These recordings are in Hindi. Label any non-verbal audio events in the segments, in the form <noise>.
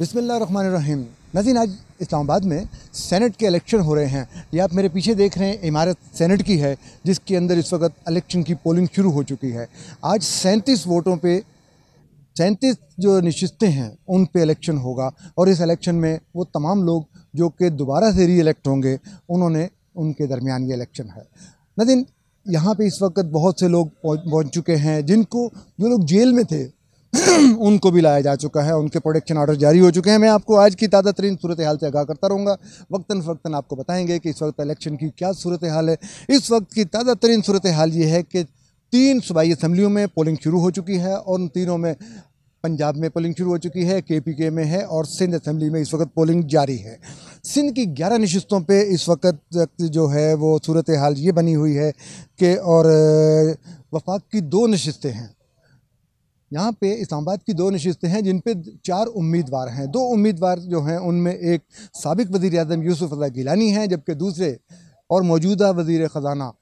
बसमीम नजीन आज इस्लामाबाद में सेनेट के इलेक्शन हो रहे हैं ये आप मेरे पीछे देख रहे हैं इमारत सेनेट की है जिसके अंदर इस वक्त इलेक्शन की पोलिंग शुरू हो चुकी है आज सैंतीस वोटों पे सैंतीस जो निश्चितें हैं उन पे इलेक्शन होगा और इस इलेक्शन में वो तमाम लोग जो कि दोबारा से री इलेक्ट होंगे उन्होंने उनके दरमियान ये इलेक्शन है नदीन यहाँ पे इस वक्त बहुत से लोग पहुँच चुके हैं जिनको जो लोग जेल में थे <clears throat> उनको भी लाया जा चुका है उनके प्रोडक्शन ऑर्डर जारी हो चुके हैं मैं आपको आज की ताज़ा तरीन सूरत हाल से आगाह करता रहूँगा वक्ता फ़क्ता आपको बताएंगे कि इस वक्त इलेक्शन की क्या सूरत हाल है इस वक्त की ताज़ा तरीन सूरत हाल ये है कि तीन सूबाई असम्बलियों में पोलिंग शुरू हो चुकी है और उन तीनों में पंजाब में पोलिंग शुरू हो चुकी है के पी के में है और सिंध असम्बली में इस वक्त पोलिंग जारी है सिंध की ग्यारह नशस्तों पे इस वक्त जो है वो सूरत हाल ये बनी हुई है कि और वफाक की दो नशस्तें हैं यहाँ पे इस्लामाबाद की दो नशस्तें हैं जिन पे चार उम्मीदवार हैं दो उम्मीदवार जो हैं उनमें एक सबक वज़ी अजम यूसुफ अल्लाह गिलानी हैं जबकि दूसरे और मौजूदा वज़ी ख़जाना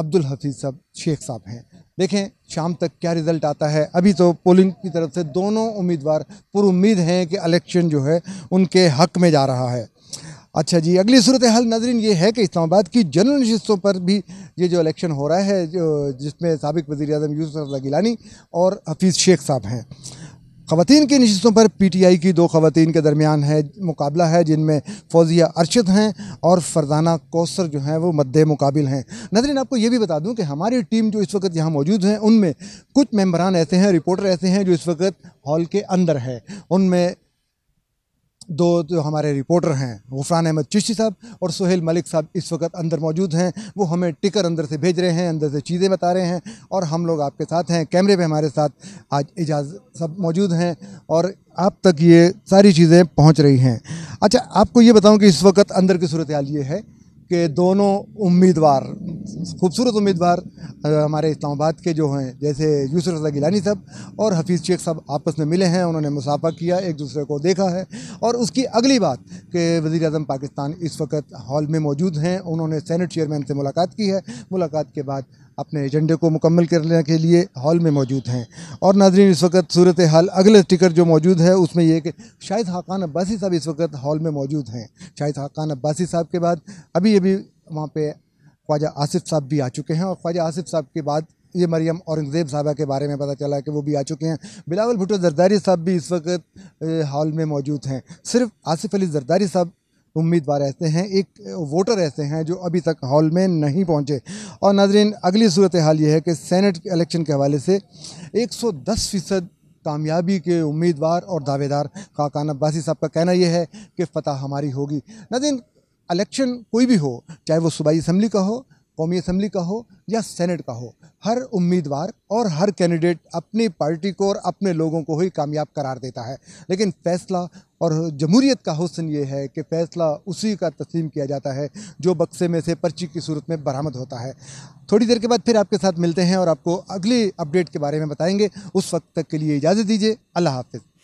अब्दुल हफीज़ साहब शेख साहब हैं देखें शाम तक क्या रिज़ल्ट आता है अभी तो पोलिंग की तरफ से दोनों उम्मीदवार पुरुद हैं कि अलेक्शन जो है उनके हक में जा रहा है अच्छा जी अगली सूरत हाल नाजरीन ये है कि इस्लामाबाद की जनरल नशस्तों पर भी ये जो इलेक्शन हो रहा है जो जिसमें सबक वजी अजम यूसुफ गिलानी और हफीज़ शेख साहब हैं ख़वान की नशस्तों पर पी टी आई की दो ख़वान के दरमियान है मुकाबला है जिनमें फौजिया अरशद हैं और फरजाना कौसर जो हैं वो मद्दे मुकाबिल हैं नजरिन आपको ये भी बता दूं कि हमारी टीम जो इस वक्त यहाँ मौजूद हैं उनमें कुछ मेम्बरान ऐसे हैं रिपोर्टर ऐसे हैं जो इस वक्त हॉल के अंदर है उनमें दो जो हमारे रिपोर्टर हैं गुफरान अहमद चिश्ती साहब और सोहेल मलिक साहब इस वक्त अंदर मौजूद हैं वो हमें टिकर अंदर से भेज रहे हैं अंदर से चीज़ें बता रहे हैं और हम लोग आपके साथ हैं कैमरे पे हमारे साथ आज इजाज़ सब मौजूद हैं और आप तक ये सारी चीज़ें पहुँच रही हैं अच्छा आपको ये बताऊँ कि इस वक्त अंदर की सूरत हाल ये है के दोनों उम्मीदवार खूबसूरत उम्मीदवार हमारे इस्लामाबाद के जो हैं जैसे यूसर रजा गिलानी साहब और हफीज़ शेख साहब आपस में मिले हैं उन्होंने मुसाफा किया एक दूसरे को देखा है और उसकी अगली बात के वज़ी अजम पाकिस्तान इस वक्त हॉल में मौजूद हैं उन्होंने सैनट चेयरमैन से मुलाकात की है मुलाकात के बाद अपने एजेंडे को मुकम्मल करने के लिए हॉल में मौजूद हैं और नाजरीन इस वक्त सूरत हाल अगले टिकट जो मौजूद है उसमें यह कि शाहिद हाकान अब्बासी साहब इस वक्त हॉल में मौजूद हैं शाहिद हाकान अब्बासी साहब के बाद अभी अभी वहाँ पर ख्वाजा आसिफ साहब भी आ चुके हैं और ख्वाजा आसिफ साहब के बाद ये मरियम औरंगज़ेब साहबा के बारे में पता चला कि वो भी आ चुके हैं बिलावल भुटो जरदारी साहब भी इस वक्त हॉल में मौजूद हैं सिर्फ आसिफ अली जरदारी साहब उम्मीदवार ऐसे हैं एक वोटर ऐसे हैं जो अभी तक हॉल में नहीं पहुंचे और नाजरीन अगली सूरत हाल ये है कि सेनेट इलेक्शन के हवाले से 110 फ़ीसद कामयाबी के उम्मीदवार और दावेदार काकान अब्बासी साहब का कहना यह है कि फ़तह हमारी होगी नाजरीन इलेक्शन कोई भी हो चाहे वो सूबाई इसम्बली का हो कौमी असम्बली का हो या सेनेट का हो हर उम्मीदवार और हर कैंडिडेट अपनी पार्टी को और अपने लोगों को ही कामयाब करार देता है लेकिन फ़ैसला और जमहूरीत का हसन ये है कि फ़ैसला उसी का तस्लीम किया जाता है जो बक्से में से पर्ची की सूरत में बरामद होता है थोड़ी देर के बाद फिर आपके साथ मिलते हैं और आपको अगली अपडेट के बारे में बताएंगे उस वक्त तक के लिए इजाज़त दीजिए अल्लाह हाफिज़